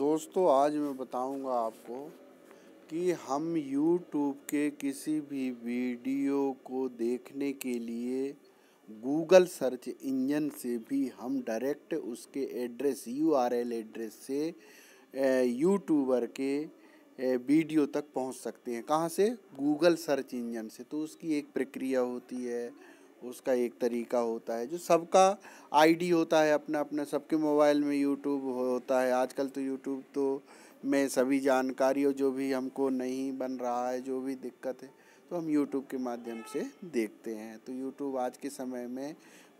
दोस्तों आज मैं बताऊंगा आपको कि हम YouTube के किसी भी वीडियो को देखने के लिए गूगल सर्च इंजन से भी हम डायरेक्ट उसके address U R L address से यूट्यूबर के वीडियो तक पहुंच सकते हैं कहाँ से गूगल सर्च इंजन से तो उसकी एक प्रक्रिया होती है उसका एक तरीका होता है जो सबका आईडी होता है अपना अपना सबके मोबाइल में यूट्यूब होता है आजकल तो यूट्यूब तो में सभी जानकारी और जो भी हमको नहीं बन रहा है जो भी दिक्कत है तो हम यूट्यूब के माध्यम से देखते हैं तो यूट्यूब आज के समय में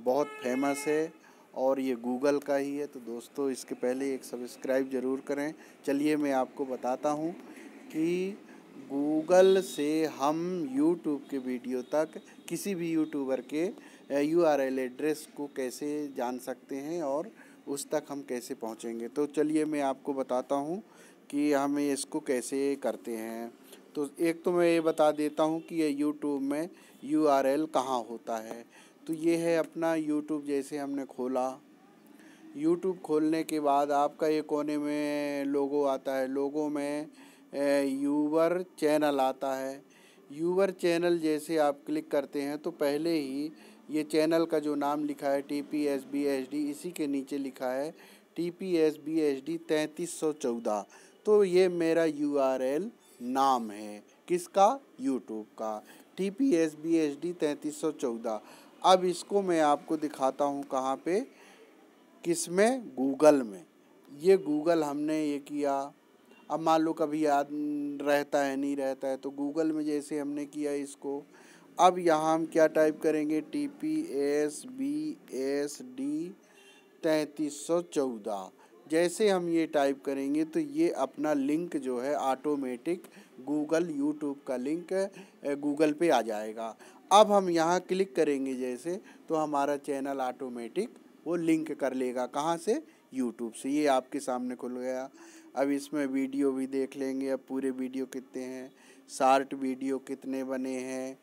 बहुत फेमस है और ये गूगल का ही है तो दोस्तों इसके पहले एक सब्सक्राइब ज़रूर करें चलिए मैं आपको बताता हूँ कि गूगल से हम यूट्यूब के वीडियो तक किसी भी यूट्यूबर के यू आर एल एड्रेस को कैसे जान सकते हैं और उस तक हम कैसे पहुंचेंगे तो चलिए मैं आपको बताता हूं कि हम इसको कैसे करते हैं तो एक तो मैं ये बता देता हूं कि ये यूट्यूब में यू आर एल कहाँ होता है तो ये है अपना यूट्यूब जैसे हमने खोला यूट्यूब खोलने के बाद आपका ये कोने में लोगो आता है लोगो में यूवर चैनल आता है यूवर चैनल जैसे आप क्लिक करते हैं तो पहले ही ये चैनल का जो नाम लिखा है T P S B H D इसी के नीचे लिखा है T P S B H D तैंतीस सौ चौदह तो ये मेरा यू आर एल नाम है किसका यूट्यूब का T P S B H D तैंतीस सौ चौदह अब इसको मैं आपको दिखाता हूँ कहाँ पे किस में गूगल में ये गूगल हमने ये किया अब मान लो कभी याद रहता है नहीं रहता है तो गूगल में जैसे हमने किया इसको अब यहाँ हम क्या टाइप करेंगे T P S B S D तैंतीस सौ चौदह जैसे हम ये टाइप करेंगे तो ये अपना लिंक जो है ऑटोमेटिक गूगल यूट्यूब का लिंक गूगल पे आ जाएगा अब हम यहाँ क्लिक करेंगे जैसे तो हमारा चैनल ऑटोमेटिक वो लिंक कर लेगा कहाँ से यूट्यूब से ये आपके सामने खुल गया अब इसमें वीडियो भी देख लेंगे अब पूरे वीडियो कितने हैं शार्ट वीडियो कितने बने हैं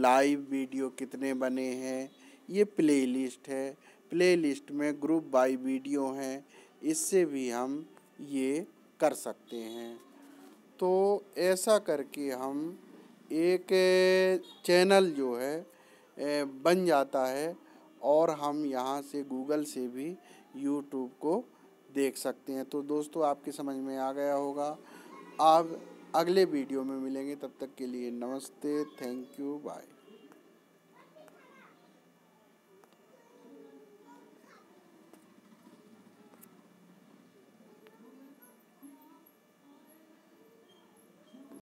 लाइव वीडियो कितने बने हैं ये प्लेलिस्ट है प्लेलिस्ट में ग्रुप बाय वीडियो हैं इससे भी हम ये कर सकते हैं तो ऐसा करके हम एक चैनल जो है बन जाता है और हम यहाँ से गूगल से भी यूट्यूब को देख सकते हैं तो दोस्तों आपके समझ में आ गया होगा आप अगले वीडियो में मिलेंगे तब तक के लिए नमस्ते थैंक यू बाय